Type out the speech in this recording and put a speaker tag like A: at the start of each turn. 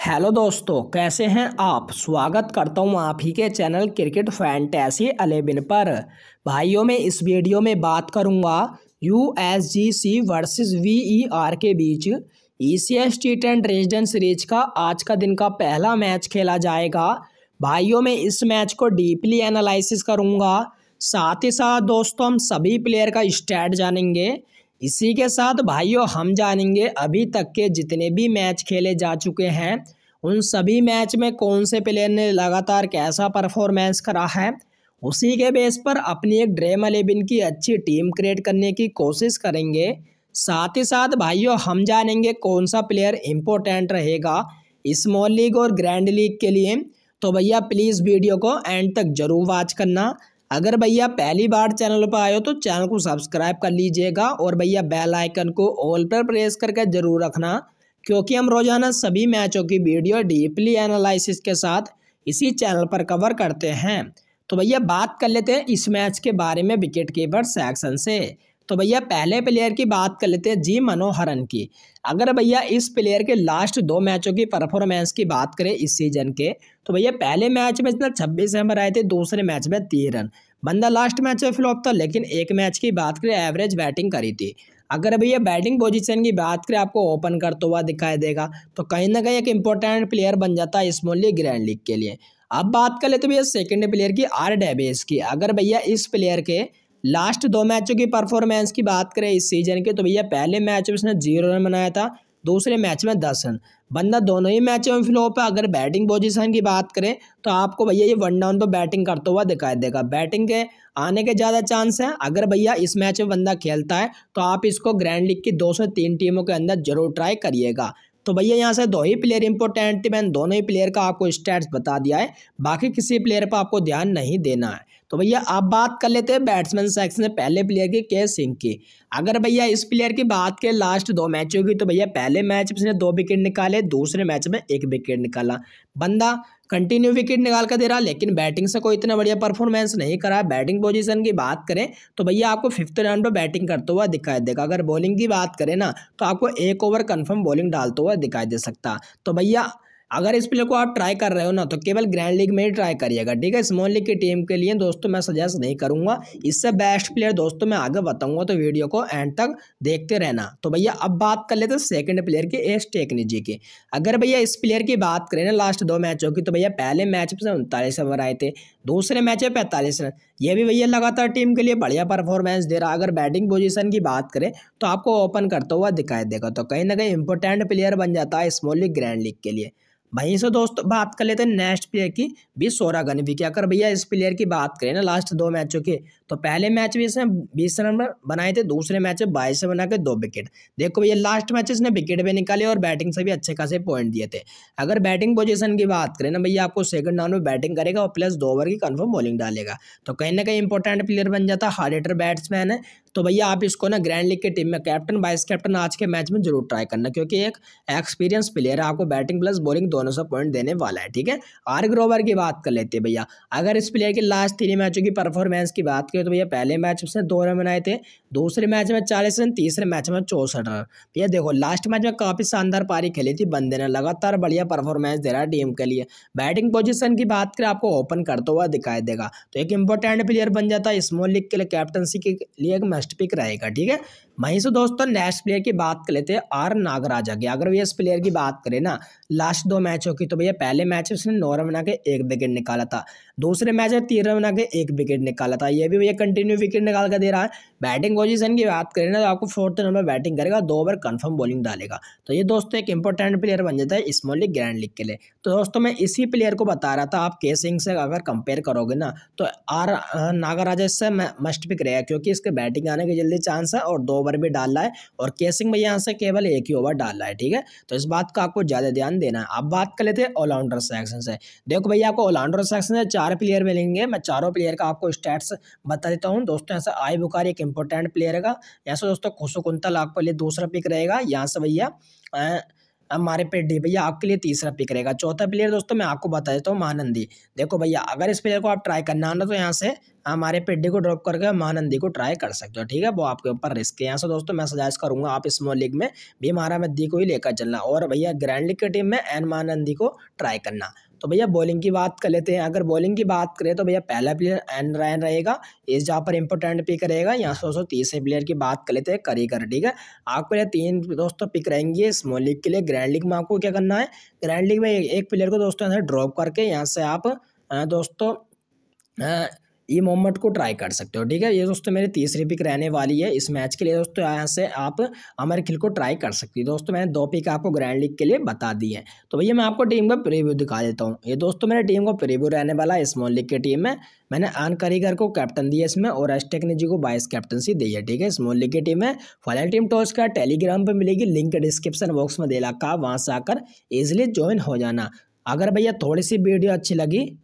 A: hello दोस्तों कैसे हैं आप स्वागत करता हूं आप ही के चैनल क्रिकेट फैंटेसी अलेबिन पर भाइयों में इस वीडियो में बात करूंगा U S G C versus V E R के बीच E C S T tent resident series का आज का दिन का पहला मैच खेला जाएगा भाइयों में इस मैच को डीपली एनालिसिस करूंगा साथ ही साथ दोस्तों हम सभी प्लेयर का स्टैट जानेंगे इसी के साथ भाइयों हम जानेंगे अभी तक के जितने भी मैच खेले जा चुके हैं उन सभी मैच में कौन से प्लेयर ने लगातार कैसा परफॉर्मेंस करा है उसी के बेस पर अपनी एक ड्रीम अलेवन की अच्छी टीम क्रिएट करने की कोशिश करेंगे साथ ही साथ भाइयों हम जानेंगे कौन सा प्लेयर इम्पोर्टेंट रहेगा स्मॉल लीग और ग्रैंड लीग के लिए तो भैया प्लीज़ वीडियो को एंड तक जरूर वॉच करना अगर भैया पहली बार चैनल पर आए हो तो चैनल को सब्सक्राइब कर लीजिएगा और भैया बेल आइकन को ऑल पर प्रेस करके ज़रूर रखना क्योंकि हम रोज़ाना सभी मैचों की वीडियो डीपली एनालिसिस के साथ इसी चैनल पर कवर करते हैं तो भैया बात कर लेते हैं इस मैच के बारे में विकेट कीपर सेक्शन से तो भैया पहले प्लेयर की बात कर लेते हैं जी मनोहरन की अगर भैया इस प्लेयर के लास्ट दो मैचों की परफॉर्मेंस की बात करें इस सीजन के तो भैया पहले मैच में इतना छब्बीस रन बनाए थे दूसरे मैच में तीन रन बंदा लास्ट मैच में फ्लॉप था लेकिन एक मैच की बात करें एवरेज बैटिंग करी थी अगर भैया बैटिंग पोजीशन की बात करें आपको ओपन करता तो हुआ दिखाई देगा तो कहीं ना कहीं एक इंपॉर्टेंट प्लेयर बन जाता है स्मॉल ग्रैंड लीग के लिए अब बात कर ले तो भैया सेकेंड प्लेयर की आर डेबिस की अगर भैया इस प्लेयर के लास्ट दो मैचों की परफॉर्मेंस की बात करें इस सीजन के तो भैया पहले मैच में उसने जीरो रन बनाया था दूसरे मैच में दस रन बंदा दोनों ही मैचों में फ्लॉप है अगर बैटिंग पोजीशन की बात करें तो आपको भैया ये वन डाउन पर बैटिंग करता हुआ दिखाई देगा बैटिंग के आने के ज़्यादा चांस हैं अगर भैया इस मैच में बंदा खेलता है तो आप इसको ग्रैंड लीग की दो से तीन टीमों के अंदर जरूर ट्राई करिएगा तो भैया यहाँ से दो ही प्लेयर इंपॉर्टेंट थे मैंने दोनों ही प्लेयर का आपको स्टैट्स बता दिया है बाकी किसी प्लेयर पर आपको ध्यान नहीं देना है तो भैया अब बात कर लेते हैं बैट्समैन सेक्शन ने पहले प्लेयर की के सिंह की अगर भैया इस प्लेयर की बात करें लास्ट दो मैचों की तो भैया पहले मैच में इसने दो विकेट निकाले दूसरे मैच में एक विकेट निकाला बंदा कंटिन्यू विकेट निकाल कर दे रहा लेकिन बैटिंग से कोई इतना बढ़िया परफॉर्मेंस नहीं करा बैटिंग पोजीशन की बात करें तो भैया आपको फिफ्थ राउंड पर बैटिंग करता हुआ दिखाई देगा अगर बॉलिंग की बात करें ना तो आपको एक ओवर कन्फर्म बॉलिंग डालते हुआ दिखाई दे सकता तो भैया अगर इस प्लेयर को आप ट्राई कर रहे हो ना तो केवल ग्रैंड लीग में ही ट्राई करिएगा ठीक है स्मॉल लीग की टीम के लिए दोस्तों मैं सजेस्ट नहीं करूँगा इससे बेस्ट प्लेयर दोस्तों मैं आगे बताऊँगा तो वीडियो को एंड तक देखते रहना तो भैया अब बात कर लेते हैं सेकेंड प्लेयर की एस टेक्निजी की अगर भैया इस प्लेयर की बात करें ना लास्ट दो मैचों की तो भैया पहले मैच में उनतालीस ओवर आए थे दूसरे मैच में पैंतालीस रन ये भी भैया लगातार टीम के लिए बढ़िया परफॉर्मेंस दे रहा है अगर बैटिंग पोजीशन की बात करें तो आपको ओपन करता हुआ दिखाई देगा तो कहीं ना कहीं इंपॉर्टेंट प्लेयर बन जाता है स्मॉल लीग ग्रैंड लीग के लिए भाई से दोस्तों बात कर लेते हैं नेक्स्ट प्लेयर की भी सोरा भी क्या अगर भैया इस प्लेयर की बात करें ना लास्ट दो मैचों के तो पहले मैच भी इसने बीस रन बनाए थे दूसरे मैच में बाईस रन बना के दो विकेट देखो भैया लास्ट मैच इसने विकेट भी निकाले और बैटिंग से भी अच्छे खासे पॉइंट दिए थे अगर बैटिंग पोजिशन की बात करें ना भैया आपको सेकंड डाउन में बैटिंग करेगा और प्लस दो ओवर की कन्फर्म बॉलिंग डालेगा तो कहीं ना कहीं इंपॉर्टेंट प्लेयर बन जाता हार्ड हिटर बैट्समैन है तो भैया आप इसको ना ग्रैंड लीग की टीम में कैप्टन वाइस कैप्टन आज के मैच में जरूर ट्राई करना क्योंकि एक एक्सपीरियंस प्लेयर है आपको बैटिंग प्लस बॉलिंग दोनों से पॉइंट देने वाला है ठीक है आर ग्रोवर की बात कर लेते हैं भैया अगर इस प्लेयर की लास्ट तीन मैचों की परफॉर्मेंस की बात करें तो भैया पहले मैच उसने दो रन बनाए थे दूसरे मैच में चालीस रन तीसरे मैच में चौसठ रन भैया देखो लास्ट मैच में काफ़ी शानदार पारी खेली थी बंदे ने लगातार बढ़िया परफॉर्मेंस दे रहा है टीम के लिए बैटिंग पोजिशन की बात करें आपको ओपन करता हुआ दिखाई देगा तो एक इंपॉर्टेंट प्लेयर बन जाता है स्मॉल लीग के लिए कैप्टनसी के लिए एक फर्स्ट पिक रहेगा ठीक है वहीं से दोस्तों नेक्स्ट प्लेयर की बात कर लेते हैं आर नागराजा की अगर भैया इस प्लेयर की बात करें ना लास्ट दो मैचों की तो भैया पहले मैच उसने नौ रन बना के एक विकेट निकाला था दूसरे मैच में तीन रन बना के एक विकेट निकाला था ये भी भैया कंटिन्यू विकेट निकाल कर दे रहा है बैटिंग पोजिशन की बात करें ना तो आपको फोर्थ नंबर बैटिंग करेगा दो ओवर कन्फर्म बॉलिंग डालेगा तो ये दोस्तों एक इंपॉर्टेंट प्लेयर बन जाता है स्मॉल लीग ग्रैंड लीग के लिए तो दोस्तों मैं इसी प्लेयर को बता रहा था आप के सिंह से अगर कंपेयर करोगे ना तो आर नागराजा इससे मस्ट पिक रहेगा क्योंकि इसके बैटिंग आने के जल्दी चांस है और दो ओवर भी डालना है और केसिंग में यहाँ से केवल एक ही ओवर डालना है ठीक है तो इस बात का आपको ज़्यादा ध्यान देना है अब बात कर लेते हैं ऑलराउंडर सेक्शन से देखो भैया आपको ऑलराउंडर सेक्शन से चार प्लेयर मिलेंगे मैं चारों प्लेयर का आपको स्टैट्स बता देता हूँ दोस्तों यहाँ से आई बुकार एक इंपॉर्टेंट प्लेयर है यहाँ से दोस्तों खुशुकुंतल आपके लिए दूसरा पिक रहेगा यहाँ से भैया हमारे पे डी भैया आपके लिए तीसरा पिक रहेगा चौथा प्लेयर दोस्तों मैं आपको बता देता हूँ महानंदी देखो भैया अगर इस प्लेयर को आप ट्राई करना आना तो यहाँ से हमारे पेड्डी को ड्रॉप करके महानंदी को ट्राई कर सकते हो ठीक है वो आपके ऊपर रिस्क है यहाँ से दोस्तों मैं सजेस्ट करूँगा आप स्मॉल लीग में भी महारा मद्दी को ही लेकर चलना और भैया ग्रैंड लीग की टीम में एन महानंदी को ट्राई करना तो भैया बॉलिंग की बात कर लेते हैं अगर बॉलिंग की बात करें तो भैया पहला प्लेयर एन रैन रहेगा इस जहाँ पर इंपॉर्टेंट पिक रहेगा यहाँ से दोस्तों तीसरे प्लेयर की बात कर लेते हैं करी कर ठीक है आपको ये तीन दोस्तों पिक रहेंगी स्मॉल लीग के लिए ग्रैंड लीग में आपको क्या करना है ग्रैंड लीग में एक प्लेयर को दोस्तों से ड्रॉप करके यहाँ से आप दोस्तों ये मोमेंट को ट्राई कर सकते हो ठीक है ये दोस्तों मेरी तीसरी पिक रहने वाली है इस मैच के लिए दोस्तों यहाँ से आप अमर खिल को ट्राई कर सकती हो दोस्तों मैंने दो पिक आपको ग्रैंड लीग के लिए बता दी है तो भैया मैं आपको टीम का प्रीव्यू दिखा देता हूँ ये दोस्तों मेरे टीम को प्रीव्यू रहने वाला है स्मॉल लीग की टीम में मैंने आन करीगर को कैप्टन दिया इसमें और एस टेक्नी जी को वाइस कैप्टनसी दी है ठीक है स्मॉल लीग की टीम है फाइनल टीम टॉस का टेलीग्राम पर मिलेगी लिंक डिस्क्रिप्शन बॉक्स में दे रखा वहाँ से आकर ईजिली ज्वाइन हो जाना अगर भैया थोड़ी सी वीडियो अच्छी लगी